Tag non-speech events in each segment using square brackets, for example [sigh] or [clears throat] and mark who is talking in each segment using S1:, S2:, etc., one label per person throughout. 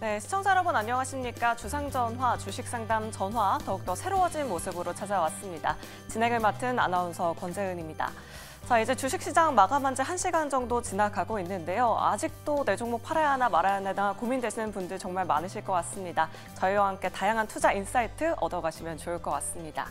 S1: 네, 시청자 여러분 안녕하십니까. 주상전화, 주식상담 전화 더욱더 새로워진 모습으로 찾아왔습니다. 진행을 맡은 아나운서 권재은입니다. 자, 이제 주식시장 마감한 지 한시간 정도 지나가고 있는데요. 아직도 내 종목 팔아야 하나 말아야 하나 고민되시는 분들 정말 많으실 것 같습니다. 저희와 함께 다양한 투자 인사이트 얻어가시면 좋을 것 같습니다.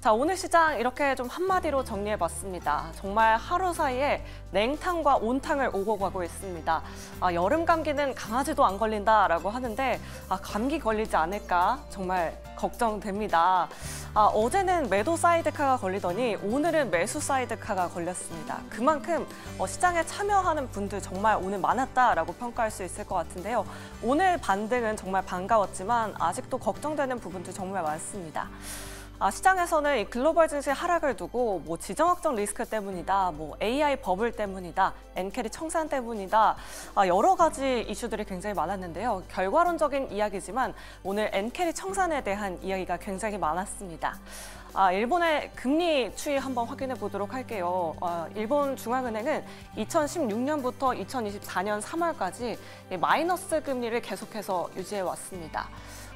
S1: 자, 오늘 시장 이렇게 좀 한마디로 정리해봤습니다. 정말 하루 사이에 냉탕과 온탕을 오고 가고 있습니다. 아, 여름 감기는 강아지도 안 걸린다라고 하는데 아, 감기 걸리지 않을까 정말 걱정됩니다. 아, 어제는 매도 사이드카가 걸리더니 오늘은 매수 사이드카가 걸렸습니다. 그만큼 어, 시장에 참여하는 분들 정말 오늘 많았다라고 평가할 수 있을 것 같은데요. 오늘 반등은 정말 반가웠지만 아직도 걱정되는 부분도 정말 많습니다. 아, 시장에서는 이 글로벌 증시 하락을 두고 뭐 지정학적 리스크 때문이다, 뭐 AI 버블 때문이다, 엔캐리 청산 때문이다 아, 여러 가지 이슈들이 굉장히 많았는데요. 결과론적인 이야기지만 오늘 엔캐리 청산에 대한 이야기가 굉장히 많았습니다. 아, 일본의 금리 추이 한번 확인해 보도록 할게요. 아, 일본 중앙은행은 2016년부터 2024년 3월까지 마이너스 금리를 계속해서 유지해 왔습니다.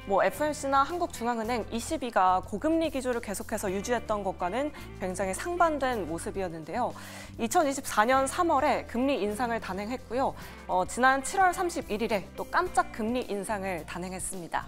S1: 뭐 FMC나 한국중앙은행 ECB가 고금리 기조를 계속해서 유지했던 것과는 굉장히 상반된 모습이었는데요. 2024년 3월에 금리 인상을 단행했고요. 어, 지난 7월 31일에 또 깜짝 금리 인상을 단행했습니다.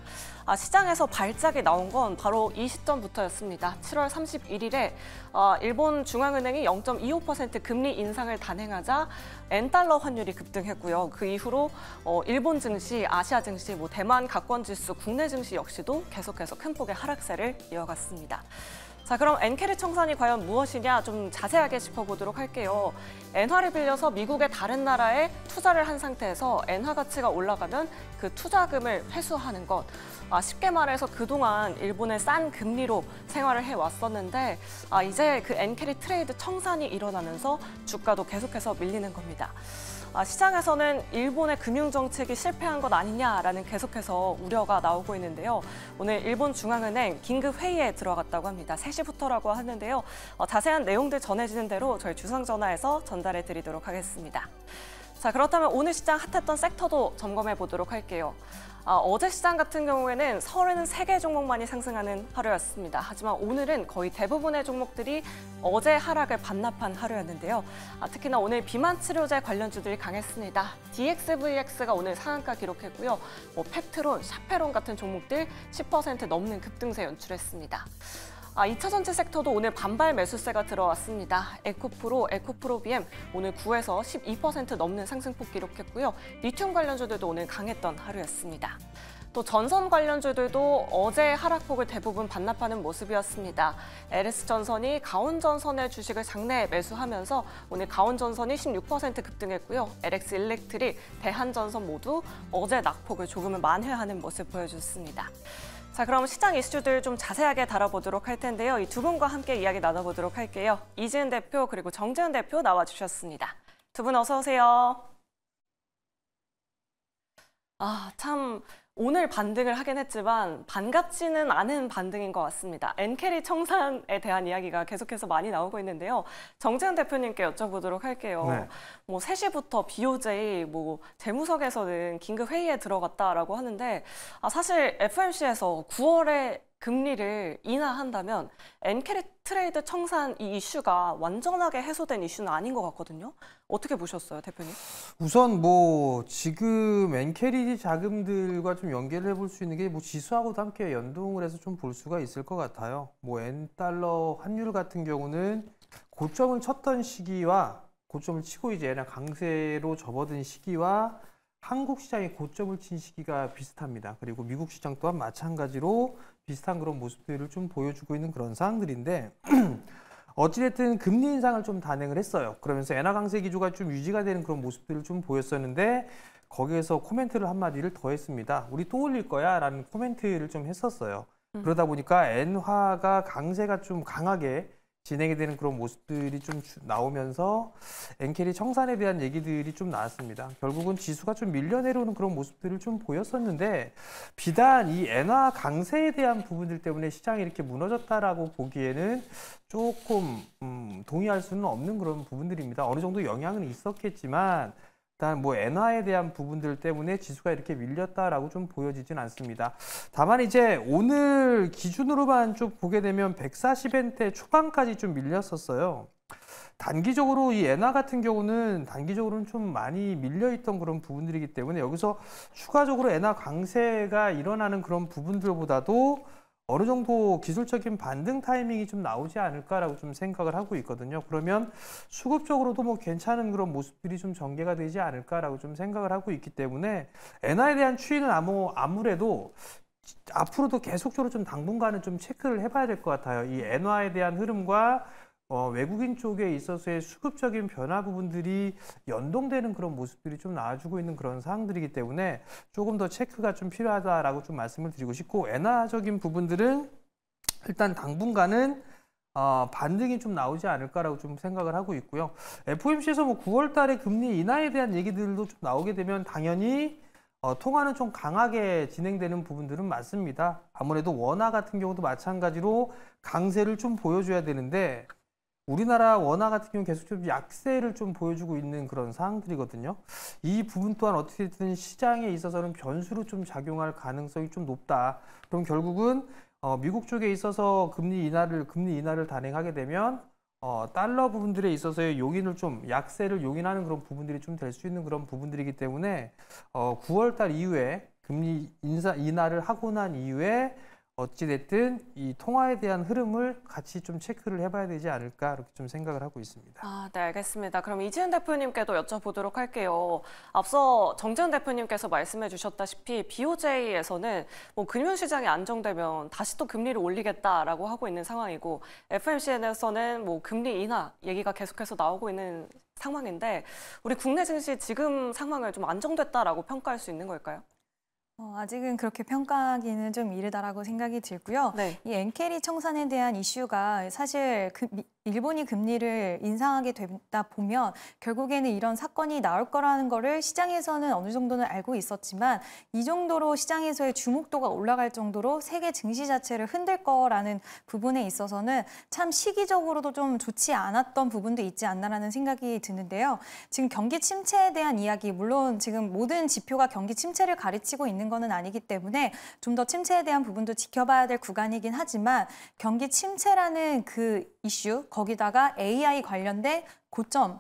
S1: 아, 시장에서 발작이 나온 건 바로 이 시점부터였습니다. 7월 31일에 어, 일본 중앙은행이 0.25% 금리 인상을 단행하자 엔달러 환율이 급등했고요. 그 이후로 어, 일본 증시, 아시아 증시, 뭐 대만 가권 지수, 국내 증시 역시도 계속해서 큰 폭의 하락세를 이어갔습니다. 자 그럼 엔케리 청산이 과연 무엇이냐 좀 자세하게 짚어보도록 할게요. 엔화를 빌려서 미국의 다른 나라에 투자를 한 상태에서 엔화 가치가 올라가면 그 투자금을 회수하는 것. 아, 쉽게 말해서 그동안 일본의 싼 금리로 생활을 해왔었는데 아, 이제 그 엔캐리 트레이드 청산이 일어나면서 주가도 계속해서 밀리는 겁니다. 아, 시장에서는 일본의 금융정책이 실패한 것 아니냐라는 계속해서 우려가 나오고 있는데요. 오늘 일본 중앙은행 긴급 회의에 들어갔다고 합니다. 3시부터라고 하는데요. 어, 자세한 내용들 전해지는 대로 저희 주상전화에서 전달해 드리도록 하겠습니다. 자, 그렇다면 오늘 시장 핫했던 섹터도 점검해 보도록 할게요. 어, 제 시장 같은 경우에는 서울에는 3개 종목만이 상승하는 하루였습니다. 하지만 오늘은 거의 대부분의 종목들이 어제 하락을 반납한 하루였는데요. 아, 특히나 오늘 비만 치료제 관련주들이 강했습니다. DXVX가 오늘 상한가 기록했고요. 뭐 펩트론, 샤페론 같은 종목들 10% 넘는 급등세 연출했습니다. 아, 2차 전지 섹터도 오늘 반발 매수세가 들어왔습니다. 에코프로, 에코프로비엠 오늘 9에서 12% 넘는 상승폭 기록했고요. 리튬 관련주들도 오늘 강했던 하루였습니다. 또 전선 관련주들도 어제 하락폭을 대부분 반납하는 모습이었습니다. LS전선이 가온전선의 주식을 장내 매수하면서 오늘 가온전선이 16% 급등했고요. LX일렉트릭, 대한전선 모두 어제 낙폭을 조금은 만회하는 모습 보여줬습니다. 자, 그럼 시장 이슈들 좀 자세하게 다뤄보도록 할 텐데요. 이 두 분과 함께 이야기 나눠보도록 할게요. 이지은 대표 그리고 정재은 대표 나와주셨습니다. 두 분 어서 오세요. 아, 참 오늘 반등을 하긴 했지만 반갑지는 않은 반등인 것 같습니다. 엔캐리 청산에 대한 이야기가 계속해서 많이 나오고 있는데요. 정재현 대표님께 여쭤보도록 할게요. 네. 뭐 3시부터 BOJ 뭐 재무석에서는 긴급 회의에 들어갔다라고 하는데 아 사실 FMC에서 9월에 금리를 인하한다면 엔캐리 트레이드 청산 이 이슈가 완전하게 해소된 이슈는 아닌 것 같거든요. 어떻게 보셨어요, 대표님?
S2: 우선 뭐 지금 엔캐리 자금들과 좀 연계를 해볼 수 있는 게 뭐 지수하고도 함께 연동을 해서 좀 볼 수가 있을 것 같아요. 뭐엔 달러 환율 같은 경우는 고점을 쳤던 시기와 고점을 치고 이제 엔화 강세로 접어든 시기와 한국 시장의 고점을 친 시기가 비슷합니다. 그리고 미국 시장 또한 마찬가지로 비슷한 그런 모습들을 좀 보여주고 있는 그런 상황들인데 [clears throat] 어찌됐든 금리 인상을 좀 단행을 했어요. 그러면서 엔화 강세 기조가 좀 유지가 되는 그런 모습들을 좀 보였었는데 거기에서 코멘트를 한마디를 더 했습니다. 우리 또 올릴 거야 라는 코멘트를 좀 했었어요. 음. 그러다 보니까 엔화가 강세가 좀 강하게 진행이 되는 그런 모습들이 좀 나오면서 엔켈이 청산에 대한 얘기들이 좀 나왔습니다. 결국은 지수가 좀 밀려 내려오는 그런 모습들을 좀 보였었는데 비단 이 엔화 강세에 대한 부분들 때문에 시장이 이렇게 무너졌다라고 보기에는 조금 음, 동의할 수는 없는 그런 부분들입니다. 어느 정도 영향은 있었겠지만 일단 뭐 엔화에 대한 부분들 때문에 지수가 이렇게 밀렸다라고 좀 보여지진 않습니다. 다만 이제 오늘 기준으로만 쭉 보게 되면 140엔대 초반까지 좀 밀렸었어요. 단기적으로 이 엔화 같은 경우는 단기적으로는 좀 많이 밀려있던 그런 부분들이기 때문에 여기서 추가적으로 엔화 강세가 일어나는 그런 부분들보다도 어느 정도 기술적인 반등 타이밍이 좀 나오지 않을까라고 좀 생각을 하고 있거든요. 그러면 수급적으로도 뭐 괜찮은 그런 모습들이 좀 전개가 되지 않을까라고 좀 생각을 하고 있기 때문에 엔화에 대한 추이는 아무, 아무래도 앞으로도 계속적으로 좀 당분간은 좀 체크를 해봐야 될 것 같아요. 이 엔화에 대한 흐름과 어, 외국인 쪽에 있어서의 수급적인 변화 부분들이 연동되는 그런 모습들이 좀 나와주고 있는 그런 사항들이기 때문에 조금 더 체크가 좀 필요하다라고 좀 말씀을 드리고 싶고 엔화적인 부분들은 일단 당분간은 어, 반등이 좀 나오지 않을까라고 좀 생각을 하고 있고요. FOMC에서 뭐 9월 달에 금리 인하에 대한 얘기들도 좀 나오게 되면 당연히 어, 통화는 좀 강하게 진행되는 부분들은 맞습니다. 아무래도 원화 같은 경우도 마찬가지로 강세를 좀 보여줘야 되는데 우리나라 원화 같은 경우 계속 좀 약세를 좀 보여주고 있는 그런 상황들이거든요. 이 부분 또한 어떻게든 시장에 있어서는 변수로 좀 작용할 가능성이 좀 높다. 그럼 결국은 어, 미국 쪽에 있어서 금리 인하를 금리 인하를 단행하게 되면 어, 달러 부분들에 있어서의 용인을 좀 약세를 용인하는 그런 부분들이 좀 될 수 있는 그런 부분들이기 때문에 어, 9월달 이후에 금리 인사 인하를 하고 난 이후에 어찌됐든 이 통화에 대한 흐름을 같이 좀 체크를 해봐야 되지 않을까 이렇게 좀 생각을 하고 있습니다.
S1: 아, 네 알겠습니다. 그럼 이지은 대표님께도 여쭤보도록 할게요. 앞서 정재은 대표님께서 말씀해 주셨다시피 BOJ에서는 뭐 금융시장이 안정되면 다시 또 금리를 올리겠다라고 하고 있는 상황이고 FMCN에서는 뭐 금리 인하 얘기가 계속해서 나오고 있는 상황인데 우리 국내 증시 지금 상황을 좀 안정됐다라고 평가할 수 있는 걸까요?
S3: 어, 아직은 그렇게 평가하기는 좀 이르다라고 생각이 들고요. 네. 이 엔케리 청산에 대한 이슈가 사실 그, 미, 일본이 금리를 인상하게 됐다 보면 결국에는 이런 사건이 나올 거라는 거를 시장에서는 어느 정도는 알고 있었지만 이 정도로 시장에서의 주목도가 올라갈 정도로 세계 증시 자체를 흔들 거라는 부분에 있어서는 참 시기적으로도 좀 좋지 않았던 부분도 있지 않나라는 생각이 드는데요. 지금 경기 침체에 대한 이야기 물론 지금 모든 지표가 경기 침체를 가르치고 있는 거는 아니기 때문에 좀 더 침체에 대한 부분도 지켜봐야 될 구간이긴 하지만 경기 침체라는 그 이슈 거기다가 AI 관련된 고점,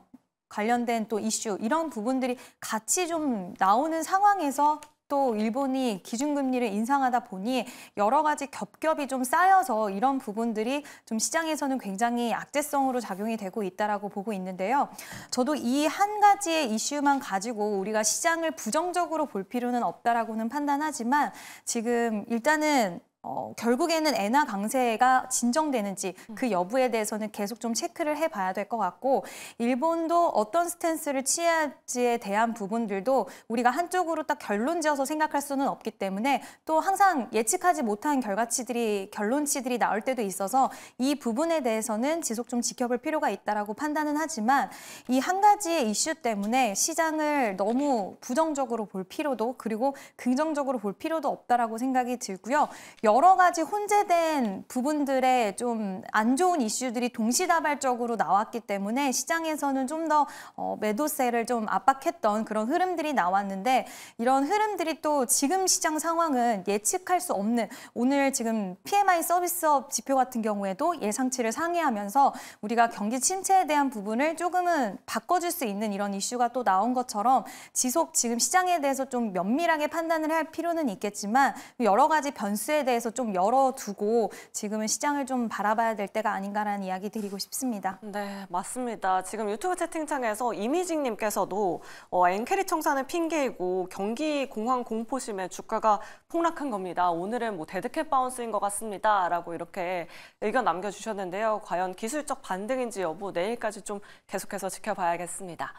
S3: 관련된 또 이슈 이런 부분들이 같이 좀 나오는 상황에서 또 일본이 기준금리를 인상하다 보니 여러 가지 겹겹이 좀 쌓여서 이런 부분들이 좀 시장에서는 굉장히 악재성으로 작용이 되고 있다라고 보고 있는데요. 저도 이 한 가지의 이슈만 가지고 우리가 시장을 부정적으로 볼 필요는 없다라고는 판단하지만 지금 일단은 어, 결국에는 애나 강세가 진정되는지 음. 그 여부에 대해서는 계속 좀 체크를 해봐야 될 것 같고 일본도 어떤 스탠스를 취할지에 대한 부분들도 우리가 한쪽으로 딱 결론지어서 생각할 수는 없기 때문에 또 항상 예측하지 못한 결과치들이 결론치들이 나올 때도 있어서 이 부분에 대해서는 지속 좀 지켜볼 필요가 있다라고 판단은 하지만 이 한 가지의 이슈 때문에 시장을 너무 부정적으로 볼 필요도 그리고 긍정적으로 볼 필요도 없다라고 생각이 들고요. 여러 가지 혼재된 부분들의 좀 안 좋은 이슈들이 동시다발적으로 나왔기 때문에 시장에서는 좀더 어, 매도세를 좀 압박했던 그런 흐름들이 나왔는데 이런 흐름들이 또 지금 시장 상황은 예측할 수 없는 오늘 지금 PMI 서비스업 지표 같은 경우에도 예상치를 상회하면서 우리가 경기 침체에 대한 부분을 조금은 바꿔줄 수 있는 이런 이슈가 또 나온 것처럼 지속 지금 시장에 대해서 좀 면밀하게 판단을 할 필요는 있겠지만 여러 가지 변수에 대해 상태서좀 열어두고 지금은 시장을 좀 바라봐야 될 때가 아닌가라는 이야기 드리고 싶습니다. 네,
S1: 맞습니다. 지금 유튜브 채팅창에서 이미징님께서도 어, 엔캐리 청산은 핑계이고 경기 공황 공포심에 주가가 폭락한 겁니다. 오늘은 뭐 데드캣 바운스인 것 같습니다. 라고 이렇게 의견 남겨주셨는데요. 과연 기술적 반등인지 여부 내일까지 좀 계속해서 지켜봐야겠습니다.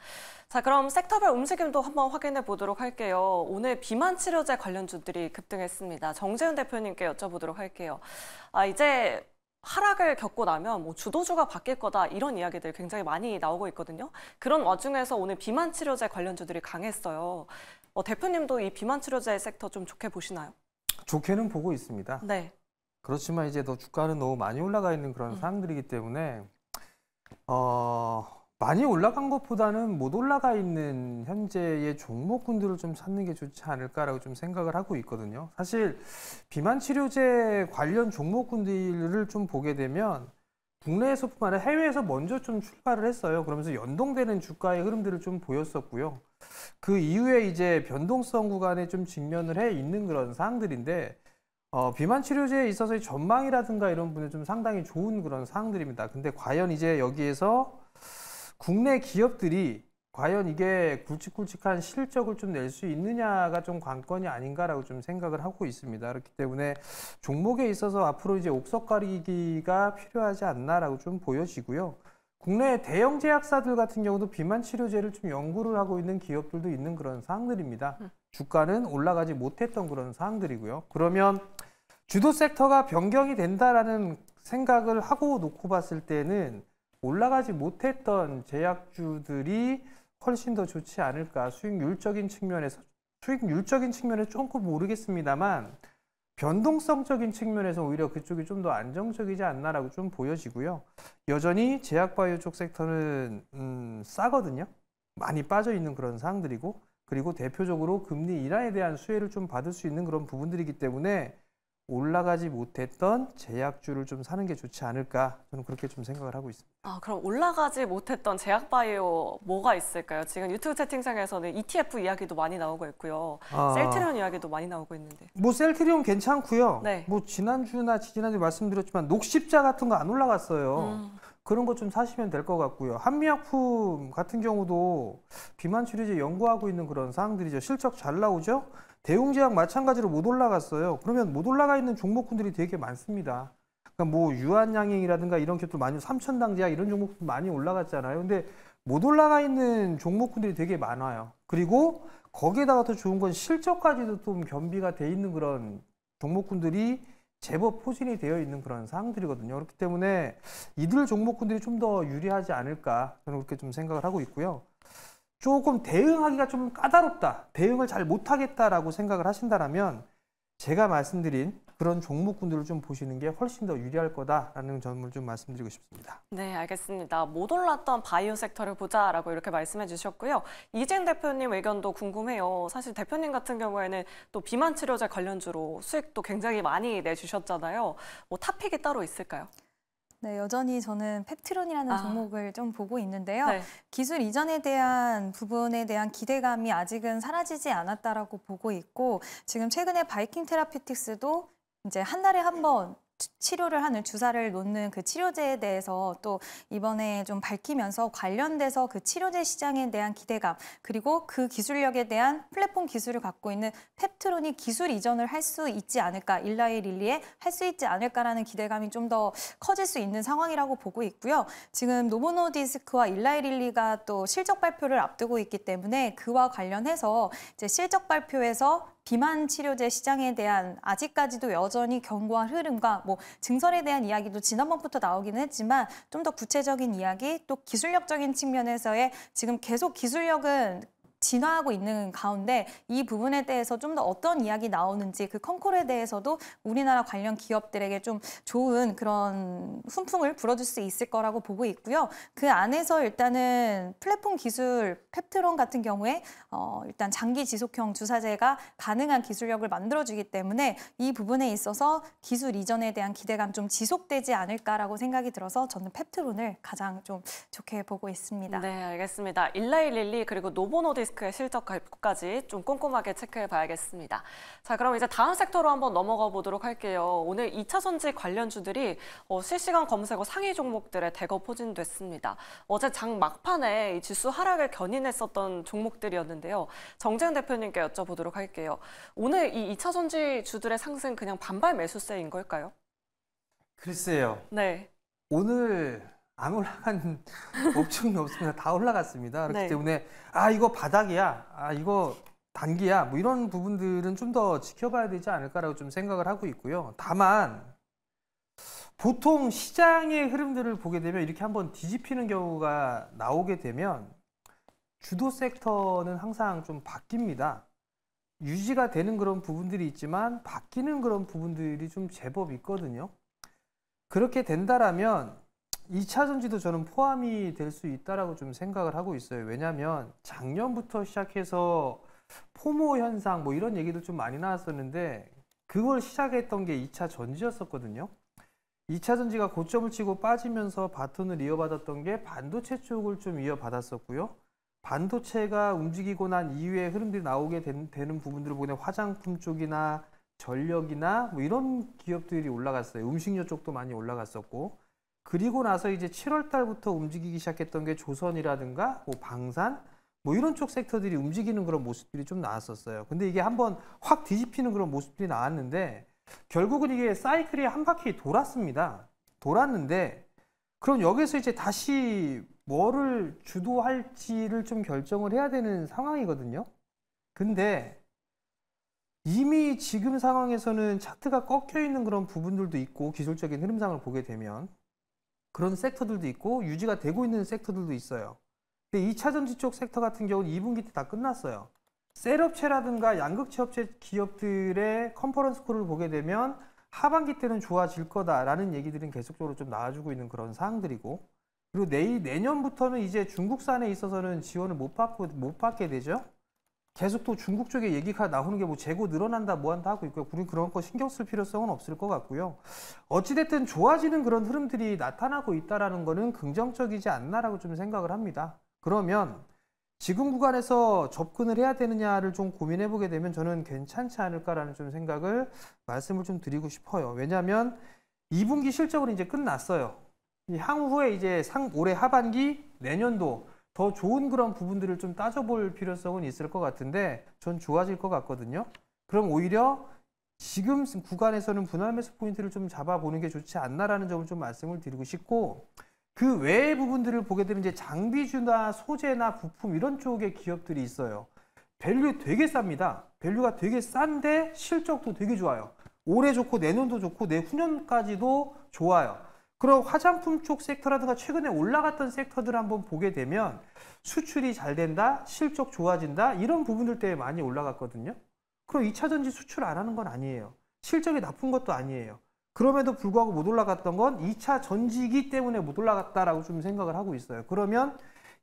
S1: 자, 그럼 섹터별 움직임도 한번 확인해 보도록 할게요. 오늘 비만 치료제 관련주들이 급등했습니다. 정재윤 대표님께 여쭤보도록 할게요. 아, 이제 하락을 겪고 나면 뭐 주도주가 바뀔 거다 이런 이야기들 굉장히 많이 나오고 있거든요. 그런 와중에서 오늘 비만 치료제 관련주들이 강했어요. 어, 대표님도 이 비만 치료제 섹터 좀 좋게 보시나요?
S2: 좋게는 보고 있습니다. 네. 그렇지만 이제 더 주가는 너무 많이 올라가 있는 그런 음. 상황들이기 때문에 어, 많이 올라간 것보다는 못 올라가 있는 현재의 종목군들을 좀 찾는 게 좋지 않을까라고 좀 생각을 하고 있거든요. 사실 비만 치료제 관련 종목군들을 좀 보게 되면 국내에서뿐만 아니라 해외에서 먼저 좀 출발을 했어요. 그러면서 연동되는 주가의 흐름들을 좀 보였었고요. 그 이후에 이제 변동성 구간에 좀 직면을 해 있는 그런 사항들인데 어, 비만 치료제에 있어서의 전망이라든가 이런 분에좀 상당히 좋은 그런 사항들입니다. 근데 과연 이제 여기에서 국내 기업들이 과연 이게 굵직굵직한 실적을 좀 낼 수 있느냐가 좀 관건이 아닌가라고 좀 생각을 하고 있습니다. 그렇기 때문에 종목에 있어서 앞으로 이제 옥석 가리기가 필요하지 않나라고 좀 보여지고요. 국내 대형 제약사들 같은 경우도 비만 치료제를 좀 연구를 하고 있는 기업들도 있는 그런 사항들입니다. 음. 주가는 올라가지 못했던 그런 사항들이고요. 그러면 주도 섹터가 변경이 된다라는 생각을 하고 놓고 봤을 때는 올라가지 못했던 제약주들이 훨씬 더 좋지 않을까 수익률적인 측면에서 수익률적인 측면에서 조금 모르겠습니다만 변동성적인 측면에서 오히려 그쪽이 좀 더 안정적이지 않나라고 좀 보여지고요. 여전히 제약바이오 쪽 섹터는 음, 싸거든요. 많이 빠져 있는 그런 상황들이고 그리고 대표적으로 금리 인하에 대한 수혜를 좀 받을 수 있는 그런 부분들이기 때문에 올라가지 못했던 제약주를 좀 사는 게 좋지 않을까 저는 그렇게 좀 생각을 하고 있습니다.
S1: 아 그럼 올라가지 못했던 제약바이오 뭐가 있을까요? 지금 유튜브 채팅창에서는 ETF 이야기도 많이 나오고 있고요. 아, 셀트리온 이야기도 많이 나오고 있는데.
S2: 뭐 셀트리온 괜찮고요. 네. 뭐 지난주나 지난주 말씀드렸지만 녹십자 같은 거 안 올라갔어요. 음. 그런 것좀 사시면 될 것 같고요. 한미약품 같은 경우도 비만 치료제 연구하고 있는 그런 사항들이죠. 실적 잘 나오죠. 대웅제약 마찬가지로 못 올라갔어요. 그러면 못 올라가 있는 종목군들이 되게 많습니다. 그러니까 뭐 유한양행이라든가 이런 것도 많이 삼천당제약 이런 종목도 많이 올라갔잖아요. 근데 못 올라가 있는 종목군들이 되게 많아요. 그리고 거기에다가 더 좋은 건 실적까지도 좀 겸비가 돼 있는 그런 종목군들이 제법 포진이 되어 있는 그런 상황들이거든요. 그렇기 때문에 이들 종목군들이 좀 더 유리하지 않을까 저는 그렇게 좀 생각을 하고 있고요. 조금 대응하기가 좀 까다롭다, 대응을 잘 못하겠다라고 생각을 하신다면 제가 말씀드린 그런 종목군들을 좀 보시는 게 훨씬 더 유리할 거다라는 점을 좀 말씀드리고 싶습니다.
S1: 네, 알겠습니다. 못 올랐던 바이오 섹터를 보자라고 이렇게 말씀해 주셨고요. 이진 대표님 의견도 궁금해요. 사실 대표님 같은 경우에는 또 비만 치료제 관련주로 수익도 굉장히 많이 내주셨잖아요. 뭐 탑픽이 따로 있을까요?
S3: 네, 여전히 저는 펩트론이라는 아. 종목을 좀 보고 있는데요. 네. 기술 이전에 대한 부분에 대한 기대감이 아직은 사라지지 않았다라고 보고 있고 지금 최근에 바이킹 테라피틱스도 이제 한 달에 한번 치료를 하는 주사를 놓는 그 치료제에 대해서 또 이번에 좀 밝히면서 관련돼서 그 치료제 시장에 대한 기대감 그리고 그 기술력에 대한 플랫폼 기술을 갖고 있는 펩트론이 기술 이전을 할 수 있지 않을까 일라이 릴리에 할 수 있지 않을까라는 기대감이 좀 더 커질 수 있는 상황이라고 보고 있고요. 지금 노모노디스크와 일라이 릴리가 또 실적 발표를 앞두고 있기 때문에 그와 관련해서 이제 실적 발표에서 비만 치료제 시장에 대한 아직까지도 여전히 견고한 흐름과 뭐 증설에 대한 이야기도 지난번부터 나오기는 했지만 좀 더 구체적인 이야기 또 기술력적인 측면에서의 지금 계속 기술력은 진화하고 있는 가운데 이 부분에 대해서 좀 더 어떤 이야기 나오는지 그 컨콜에 대해서도 우리나라 관련 기업들에게 좀 좋은 그런 훈풍을 불어줄 수 있을 거라고 보고 있고요. 그 안에서 일단은 플랫폼 기술 펩트론 같은 경우에 어, 일단 장기 지속형 주사제가 가능한 기술력을 만들어주기 때문에 이 부분에 있어서 기술 이전에 대한 기대감 좀 지속되지 않을까라고 생각이 들어서 저는 펩트론을 가장 좀 좋게 보고 있습니다. 네, 알겠습니다.
S1: 일라이 릴리 그리고 노보노디 리스크의 실적까지 좀 꼼꼼하게 체크해 봐야겠습니다. 자, 그럼 이제 다음 섹터로 한번 넘어가 보도록 할게요. 오늘 2차 전지 관련주들이 어, 실시간 검색어 상위 종목들에 대거 포진됐습니다. 어제 장 막판에 지수 하락을 견인했었던 종목들이었는데요. 정재현 대표님께 여쭤보도록 할게요. 오늘 이 2차 전지 주들의 상승 그냥 반발 매수세인 걸까요?
S2: 글쎄요. 네. 오늘 안 올라간 [laughs] 업종이 없습니다. 다 올라갔습니다. 그렇기 네. 때문에 아 이거 바닥이야, 아 이거 단기야, 뭐 이런 부분들은 좀 더 지켜봐야 되지 않을까라고 좀 생각을 하고 있고요. 다만 보통 시장의 흐름들을 보게 되면 이렇게 한번 뒤집히는 경우가 나오게 되면 주도 섹터는 항상 좀 바뀝니다. 유지가 되는 그런 부분들이 있지만 바뀌는 그런 부분들이 좀 제법 있거든요. 그렇게 된다라면 2차 전지도 저는 포함이 될 수 있다라고 좀 생각을 하고 있어요. 왜냐하면 작년부터 시작해서 포모 현상 뭐 이런 얘기도 좀 많이 나왔었는데 그걸 시작했던 게 2차 전지였었거든요. 2차 전지가 고점을 치고 빠지면서 바톤을 이어받았던 게 반도체 쪽을 좀 이어받았었고요. 반도체가 움직이고 난 이후에 흐름들이 나오게 된, 되는 부분들을 보면 화장품 쪽이나 전력이나 뭐 이런 기업들이 올라갔어요. 음식료 쪽도 많이 올라갔었고 그리고 나서 이제 7월 달부터 움직이기 시작했던 게 조선이라든가 뭐 방산 뭐 이런 쪽 섹터들이 움직이는 그런 모습들이 좀 나왔었어요. 근데 이게 한번 확 뒤집히는 그런 모습들이 나왔는데 결국은 이게 사이클이 한 바퀴 돌았습니다. 돌았는데 그럼 여기서 이제 다시 뭐를 주도할지를 좀 결정을 해야 되는 상황이거든요. 근데 이미 지금 상황에서는 차트가 꺾여 있는 그런 부분들도 있고 기술적인 흐름상을 보게 되면 그런 섹터들도 있고 유지가 되고 있는 섹터들도 있어요. 근데 2차 전지 쪽 섹터 같은 경우는 2분기 때 다 끝났어요. 셀업체라든가 양극체 업체 기업들의 컨퍼런스 콜을 보게 되면 하반기 때는 좋아질 거다라는 얘기들은 계속적으로 좀 나와주고 있는 그런 사항들이고 그리고 내일 내년부터는 이제 중국산에 있어서는 지원을 못 받고 못 받게 되죠. 계속 또 중국 쪽에 얘기가 나오는 게 뭐 재고 늘어난다 뭐한다 하고 있고요. 우리 그런 거 신경 쓸 필요성은 없을 것 같고요. 어찌됐든 좋아지는 그런 흐름들이 나타나고 있다라는 거는 긍정적이지 않나라고 좀 생각을 합니다. 그러면 지금 구간에서 접근을 해야 되느냐를 좀 고민해 보게 되면 저는 괜찮지 않을까라는 좀 생각을 말씀을 좀 드리고 싶어요. 왜냐하면 2분기 실적으로 이제 끝났어요. 향후에 이제 상 올해 하반기 내년도 더 좋은 그런 부분들을 좀 따져볼 필요성은 있을 것 같은데 전 좋아질 것 같거든요. 그럼 오히려 지금 구간에서는 분할 매수 포인트를 좀 잡아보는 게 좋지 않나라는 점을 좀 말씀을 드리고 싶고 그 외의 부분들을 보게 되면 이제 장비주나 소재나 부품 이런 쪽의 기업들이 있어요. 밸류 되게 쌉니다. 밸류가 되게 싼데 실적도 되게 좋아요. 올해 좋고 내년도 좋고 내후년까지도 좋아요. 그럼 화장품 쪽 섹터라든가 최근에 올라갔던 섹터들 한번 보게 되면 수출이 잘 된다, 실적 좋아진다 이런 부분들 때문에 많이 올라갔거든요. 그럼 2차전지 수출 안 하는 건 아니에요. 실적이 나쁜 것도 아니에요. 그럼에도 불구하고 못 올라갔던 건 2차 전지기 때문에 못 올라갔다라고 좀 생각을 하고 있어요. 그러면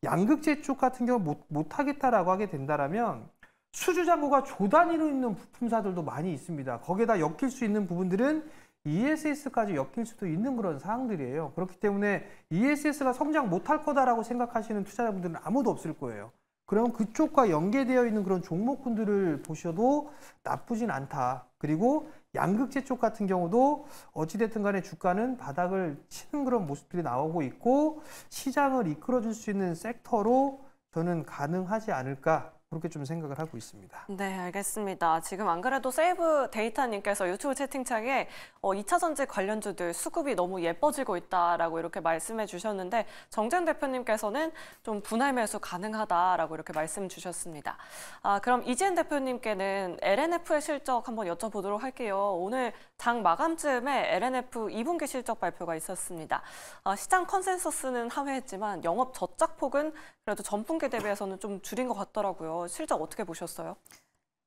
S2: 양극재 쪽 같은 경우 못, 하겠다라고 하게 된다라면 수주 잔고가 조단위로 있는 부품사들도 많이 있습니다. 거기에다 엮일 수 있는 부분들은 ESS까지 엮일 수도 있는 그런 사항들이에요. 그렇기 때문에 ESS가 성장 못할 거다라고 생각하시는 투자자분들은 아무도 없을 거예요. 그러면 그쪽과 연계되어 있는 그런 종목군들을 보셔도 나쁘진 않다. 그리고 양극재 쪽 같은 경우도 어찌됐든 간에 주가는 바닥을 치는 그런 모습들이 나오고 있고 시장을 이끌어줄 수 있는 섹터로 저는 가능하지 않을까 그렇게 좀 생각을 하고 있습니다.
S1: 네, 알겠습니다. 지금 안 그래도 세이브 데이터님께서 유튜브 채팅창에 어, 2차 전지 관련주들 수급이 너무 예뻐지고 있다라고 이렇게 말씀해 주셨는데 정재 대표님께서는 좀 분할 매수 가능하다라고 이렇게 말씀 주셨습니다. 아, 그럼 이지은 대표님께는 LNF의 실적 한번 여쭤보도록 할게요. 오늘 장 마감쯤에 LNF 2분기 실적 발표가 있었습니다. 아, 시장 컨센서스는 하회했지만 영업 저작폭은 그래도 전분기 대비해서는 좀 줄인 것 같더라고요. 실적 어떻게 보셨어요?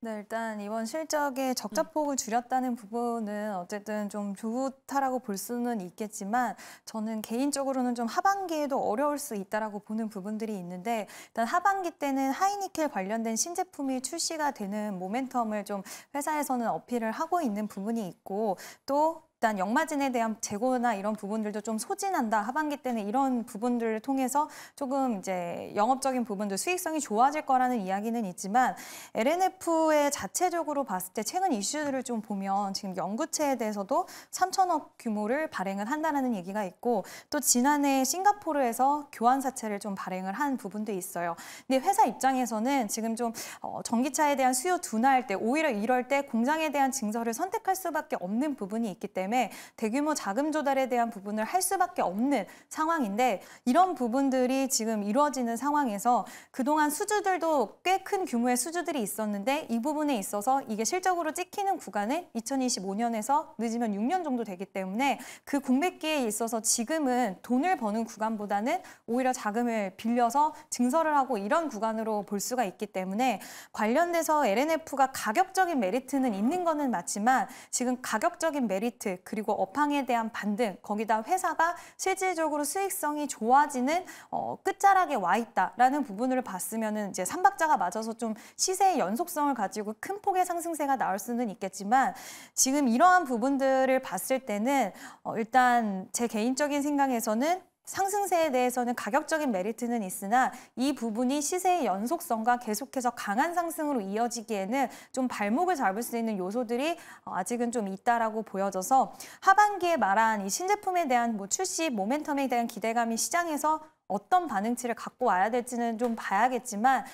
S3: 네, 일단 이번 실적의 적자폭을 음. 줄였다는 부분은 어쨌든 좀 좋다라고 볼 수는 있겠지만 저는 개인적으로는 좀 하반기에도 어려울 수 있다라고 보는 부분들이 있는데 일단 하반기 때는 하이니켈 관련된 신제품이 출시가 되는 모멘텀을 좀 회사에서는 어필을 하고 있는 부분이 있고 또 일단 역마진에 대한 재고나 이런 부분들도 좀 소진한다. 하반기 때는 이런 부분들을 통해서 조금 이제 영업적인 부분도 수익성이 좋아질 거라는 이야기는 있지만 LNF의 자체적으로 봤을 때 최근 이슈들을 좀 보면 지금 연구체에 대해서도 3천억 규모를 발행을 한다라는 얘기가 있고 또 지난해 싱가포르에서 교환사채를 좀 발행을 한 부분도 있어요. 근데 회사 입장에서는 지금 좀 어, 전기차에 대한 수요 둔화할 때 오히려 이럴 때 공장에 대한 증설을 선택할 수밖에 없는 부분이 있기 때문에 때문에 대규모 자금 조달에 대한 부분을 할 수밖에 없는 상황인데 이런 부분들이 지금 이루어지는 상황에서 그동안 수주들도 꽤 큰 규모의 수주들이 있었는데 이 부분에 있어서 이게 실적으로 찍히는 구간은 2025년에서 늦으면 6년 정도 되기 때문에 그 공백기에 있어서 지금은 돈을 버는 구간보다는 오히려 자금을 빌려서 증설을 하고 이런 구간으로 볼 수가 있기 때문에 관련돼서 LNF가 가격적인 메리트는 있는 거는 맞지만 지금 가격적인 메리트 그리고 업황에 대한 반등 거기다 회사가 실질적으로 수익성이 좋아지는 어, 끝자락에 와 있다라는 부분을 봤으면은 이제 삼박자가 맞아서 좀 시세의 연속성을 가지고 큰 폭의 상승세가 나올 수는 있겠지만 지금 이러한 부분들을 봤을 때는 어, 일단 제 개인적인 생각에서는 상승세에 대해서는 가격적인 메리트는 있으나 이 부분이 시세의 연속성과 계속해서 강한 상승으로 이어지기에는 좀 발목을 잡을 수 있는 요소들이 어, 아직은 좀 있다라고 보여져서 하반기에 말한 이 신제품에 대한 뭐 출시 모멘텀에 대한 기대감이 시장에서 어떤 반응치를 갖고 와야 될지는 좀 봐야겠지만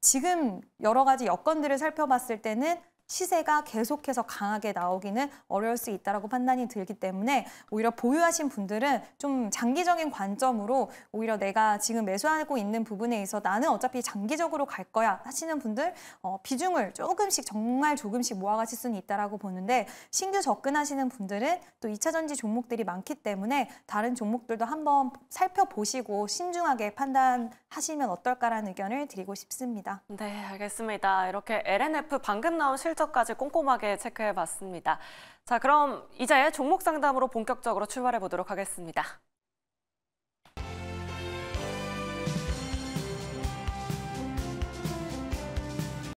S3: 지금 여러 가지 여건들을 살펴봤을 때는 시세가 계속해서 강하게 나오기는 어려울 수 있다라고 판단이 들기 때문에 오히려 보유하신 분들은 좀 장기적인 관점으로 오히려 내가 지금 매수하고 있는 부분에 있어 나는 어차피 장기적으로 갈 거야 하시는 분들 어, 비중을 조금씩 정말 조금씩 모아가실 수는 있다라고 보는데 신규 접근하시는 분들은 또 2차 전지 종목들이 많기 때문에 다른 종목들도 한번 살펴보시고 신중하게 판단하시면 어떨까라는 의견을 드리고 싶습니다.
S1: 네, 알겠습니다. 이렇게 LNF 방금 나온 실적 실적까지 꼼꼼하게 체크해 봤습니다. 자, 그럼 이제 종목 상담으로 본격적으로 출발해 보도록 하겠습니다.